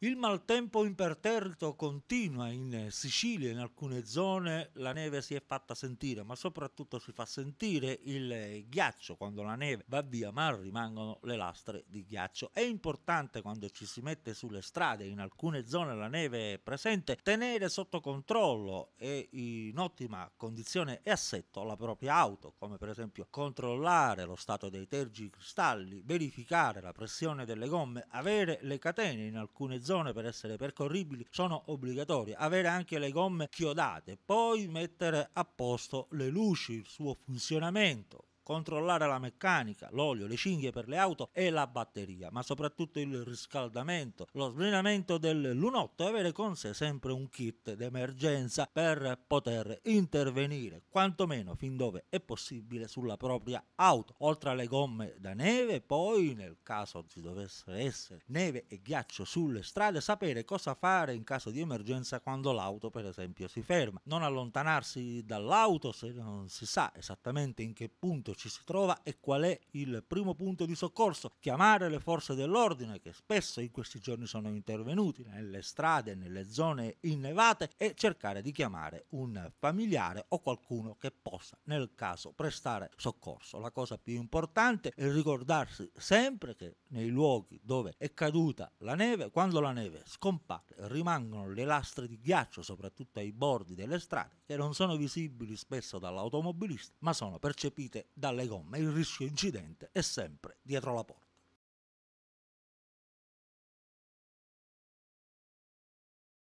Il maltempo imperterrito continua in Sicilia, in alcune zone la neve si è fatta sentire, ma soprattutto si fa sentire il ghiaccio quando la neve va via, ma rimangono le lastre di ghiaccio. È importante quando ci si mette sulle strade, in alcune zone la neve è presente, tenere sotto controllo e in ottima condizione e assetto la propria auto, come per esempio controllare lo stato dei tergi cristalli, verificare la pressione delle gomme, avere le catene in alcune zone zone per essere percorribili sono obbligatorie, avere anche le gomme chiodate, poi mettere a posto le luci, il suo funzionamento, controllare la meccanica, l'olio, le cinghie per le auto e la batteria, ma soprattutto il riscaldamento, lo sbrinamento del lunotto e avere con sé sempre un kit d'emergenza per poter intervenire, quantomeno fin dove è possibile, sulla propria auto. Oltre alle gomme da neve, poi nel caso ci dovesse essere neve e ghiaccio sulle strade, sapere cosa fare in caso di emergenza quando l'auto per esempio si ferma. Non allontanarsi dall'auto se non si sa esattamente in che punto ci si trova e qual è il primo punto di soccorso. Chiamare le forze dell'ordine che spesso in questi giorni sono intervenuti nelle strade, nelle zone innevate e cercare di chiamare un familiare o qualcuno che possa nel caso prestare soccorso. La cosa più importante è ricordarsi sempre che nei luoghi dove è caduta la neve, quando la neve scompare, rimangono le lastre di ghiaccio soprattutto ai bordi delle strade che non sono visibili spesso dall'automobilista ma sono percepite da dalle gomme, il rischio incidente è sempre dietro la porta.